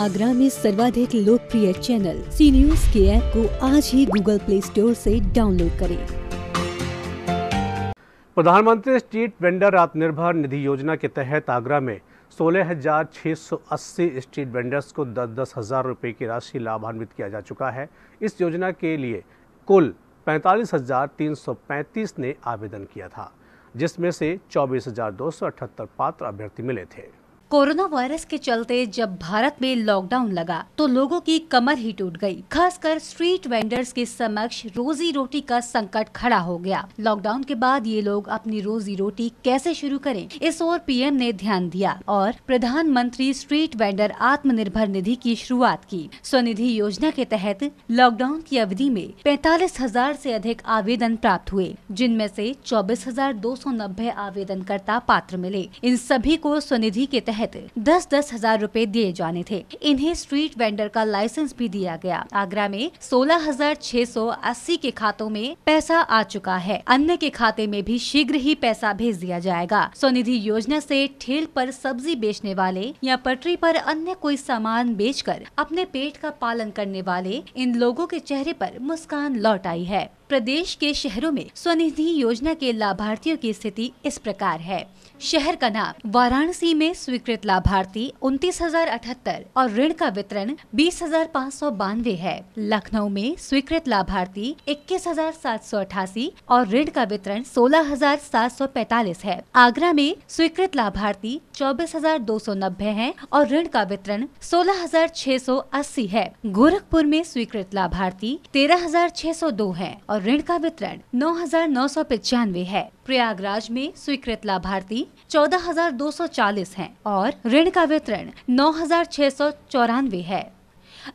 आगरा में सर्वाधिक लोकप्रिय चैनल सी न्यूज के ऐप को आज ही गूगल प्ले स्टोर से डाउनलोड करें प्रधानमंत्री स्ट्रीट वेंडर आत्मनिर्भर निधि योजना के तहत आगरा में 16,680 स्ट्रीट वेंडर्स को दस दस हज़ार रूपए की राशि लाभान्वित किया जा चुका है इस योजना के लिए कुल 45,335 ने आवेदन किया था जिसमें से 24,278 पात्र अभ्यर्थी मिले थे कोरोना वायरस के चलते जब भारत में लॉकडाउन लगा तो लोगों की कमर ही टूट गई खासकर स्ट्रीट वेंडर्स के समक्ष रोजी रोटी का संकट खड़ा हो गया लॉकडाउन के बाद ये लोग अपनी रोजी रोटी कैसे शुरू करें इस ओर पीएम ने ध्यान दिया और प्रधानमंत्री स्ट्रीट वेंडर आत्मनिर्भर निधि की शुरुआत की स्वनिधि योजना के तहत लॉकडाउन की अवधि में पैतालीस हजार ऐसी अधिक आवेदन प्राप्त हुए जिनमें ऐसी चौबीस आवेदनकर्ता पात्र मिले इन सभी को स्वनिधि के तहत तहत दस दस हजार रूपए दिए जाने थे इन्हें स्ट्रीट वेंडर का लाइसेंस भी दिया गया आगरा में सोलह हजार छह सौ अस्सी के खातों में पैसा आ चुका है अन्य के खाते में भी शीघ्र ही पैसा भेज दिया जाएगा स्वनिधि योजना से ठेल पर सब्जी बेचने वाले या पटरी पर अन्य कोई सामान बेचकर अपने पेट का पालन करने वाले इन लोगों के चेहरे पर मुस्कान लौट आई है प्रदेश के शहरों में स्वनिधि योजना के लाभार्थियों की स्थिति इस प्रकार है शहर का नाम वाराणसी में स्वीकृत लाभार्थी उन्तीस हजार अठहत्तर और ऋण का वितरण बीस हजार पाँच सौ बानवे है लखनऊ में स्वीकृत लाभार्थी इक्कीस हजार सात सौ अठासी और ऋण का वितरण सोलह हजार सात सौ पैतालीस है आगरा में स्वीकृत लाभार्थी चौबीस हजार दो सौ नब्बे है और ऋण का वितरण सोलह हजार छह सौ अस्सी है गोरखपुर में स्वीकृत लाभार्थी तेरह हजार छह सौ दो है और और ऋण का वितरण नौ हजार नौ सौ पचानवे है प्रयागराज में स्वीकृत लाभार्थी चौदह हजार दो सौ चालीस है और ऋण का वितरण नौ हजार छह सौ चौरानवे है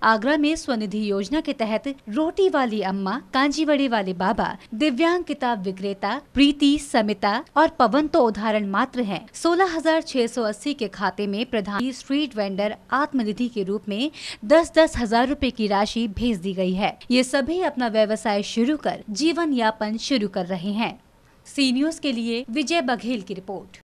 आगरा में स्वनिधि योजना के तहत रोटी वाली अम्मा कांजीवड़े वाले बाबा दिव्यांग किताब विक्रेता प्रीति समिता और पवन तो उदाहरण मात्र हैं। 16,680 के खाते में प्रधान स्ट्रीट वेंडर आत्मनिधि के रूप में दस दस हजार रूपए की राशि भेज दी गई है ये सभी अपना व्यवसाय शुरू कर जीवन यापन शुरू कर रहे हैं सी न्यूज के लिए विजय बघेल की रिपोर्ट